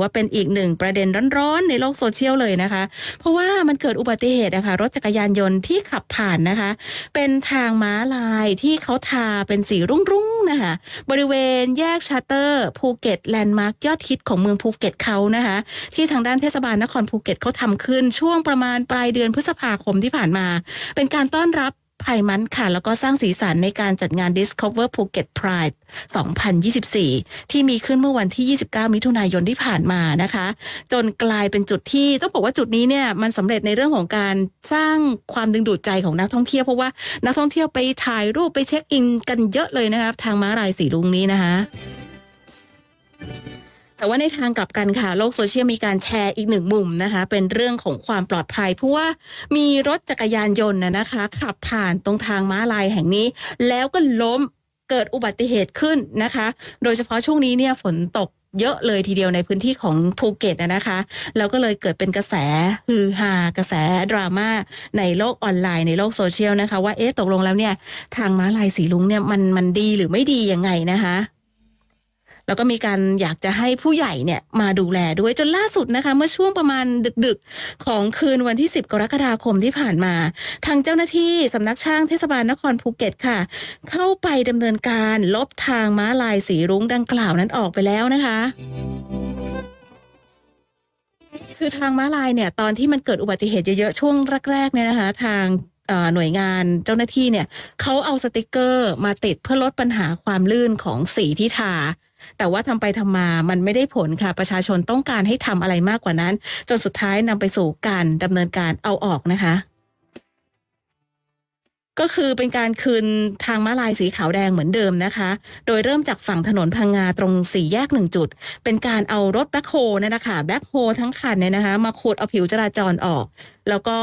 ว่าเป็นอีกหนึ่งประเด็นร้อนๆ ในโลกโซเชียลเลยนะคะ เพราะว่ามันเกิดอุบัติเหตุนะคะรถจักรยานยนต์ที่ขับผ่านนะคะ เป็นทางม้าลายที่เขาทาเป็นสีรุ้งๆนะคะบริเวณแยกชาเตอร์ภูเก็ตแลนด์มาร์กยอดฮิตของเมืองภูเก็ตเขานะคะที่ทางด้านเทศบาลนครภูเก็ตเขาทำขึ้นช่วงประมาณปลายเดือนพฤษภาคมที่ผ่านมา เป็นการต้อนรับไัยมันค่ะแล้วก็สร้างสีสันในการจัดงาน Discover Phuket Pride 2024 ที่มีขึ้นเมื่อวันที่ 29 มิถุนายนที่ผ่านมานะคะ จนกลายเป็นจุดที่ต้องบอกว่าจุดนี้เนี่ยมันสำเร็จในเรื่องของการสร้างความดึงดูดใจของนักท่องเที่ยว เพราะว่า นักท่องเที่ยวไปถ่ายรูปไปเช็คอินกันเยอะเลยนะครับ ทางม้าลายสีลุงนี้นะคะแต่ว่าในทางกลับกันค่ะโลก โซเชียลมีการแชร์อีกหนึ่งมุมนะคะ เป็นเรื่องของความปลอดภัย เพราะว่ามีรถจักรยานยนต์นะคะ ขับผ่านตรงทางม้าลายแห่งนี้ แล้วก็ล้มเกิดอุบัติเหตุขึ้นนะคะ โดยเฉพาะช่วงนี้เนี่ยฝนตกเยอะเลยทีเดียวในพื้นที่ของภูเก็ตนะคะแล้วก็เลยเกิดเป็นกระแสฮือฮากระแสดราม่าในโลกออนไลน์ ในโลกโซเชียลนะคะ ว่าเอ๊ะตกลงแล้วเนี่ยทางม้าลายสีลุงเนี่ยมันมันดีหรือไม่ดียังไงนะคะแล้วก็มีการอยากจะให้ผู้ใหญ่เนี่ยมาดูแลด้วยจนล่าสุดนะคะ เมื่อช่วงประมาณดึกๆของคืนวันที่ 10 กรกฎาคมที่ผ่านมา ทางเจ้าหน้าที่สำนักช่างเทศบาลนครภูเก็ตค่ะ เข้าไปดำเนินการลบทางม้าลายสีรุ้งดังกล่าวนั้นออกไปแล้วนะคะ คือทางม้าลายเนี่ย ตอนที่มันเกิดอุบัติเหตุเยอะๆ ช่วงแรกๆ เนี่ยนะคะทางหน่วยงานเจ้าหน้าที่เนี่ยเขาเอาสติกเกอร์มาติดเพื่อลดปัญหาความลื่นของสีที่ทาแต่ว่าทำไปทำมามันไม่ได้ผลค่ะ ประชาชนต้องการให้ทำอะไรมากกว่านั้น จนสุดท้ายนำไปสู่การดำเนินการเอาออกนะคะก็คือเป็นการคืนทางม้าลายสีขาวแดงเหมือนเดิมนะคะ โดยเริ่มจากฝั่งถนนพังงาตรงสี่แยกหนึ่งจุด เป็นการเอารถแบ็คโฮนนะคะแบ็คโฮทั้งคันเนี่ยนะคะมาขุดเอาผิวจราจรออก แล้วก็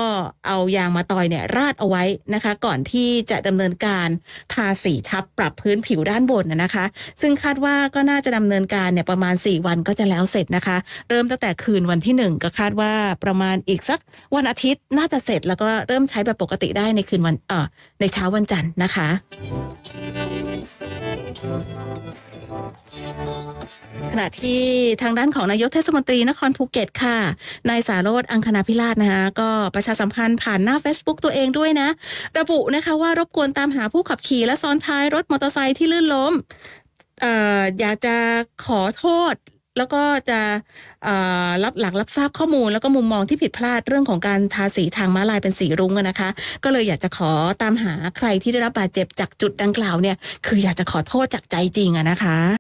เอายางมาตอยเนี่ยราดเอาไว้นะคะ ก่อนที่จะดำเนินการ ทาสีทับ ปรับพื้นผิวด้านบนนะคะ ซึ่งคาดว่าก็น่าจะดำเนินการเนี่ยประมาณ 4 วันก็จะแล้วเสร็จนะคะ เริ่มตั้งแต่คืนวันที่ 1 ก็คาดว่าประมาณอีกสักวันอาทิตย์น่าจะเสร็จ แล้วก็เริ่มใช้แบบปกติได้ในคืนวันเออในเช้าวันจันทร์นะคะ ขณะที่ทางด้านของนายกเทศมนตรีนครภูเก็ตค่ะนายสารธอังคณาพิราชนะคะก็ประชาสัมพันธ์ผ่านหน้า Facebook ตัวเองด้วยนะ ระบุนะคะว่ารบกวนตามหาผู้ขับขี่และซ้อนท้ายรถมอเตอร์ไซค์ที่ลื่นล้มอออยากจะขอโทษแล้วก็จะรับหลักรับทราบข้อมูลแล้วก็มุมมองที่ผิดพลาดเรื่องของการทาสีทางม้าลายเป็นสีรุ้งนะคะ ก็เลยอยากจะขอตามหาใครที่ได้รับบาดเจ็บจากจุดดังกล่าวเนี่ย คืออยากจะขอโทษจากใจจริงอะนะคะ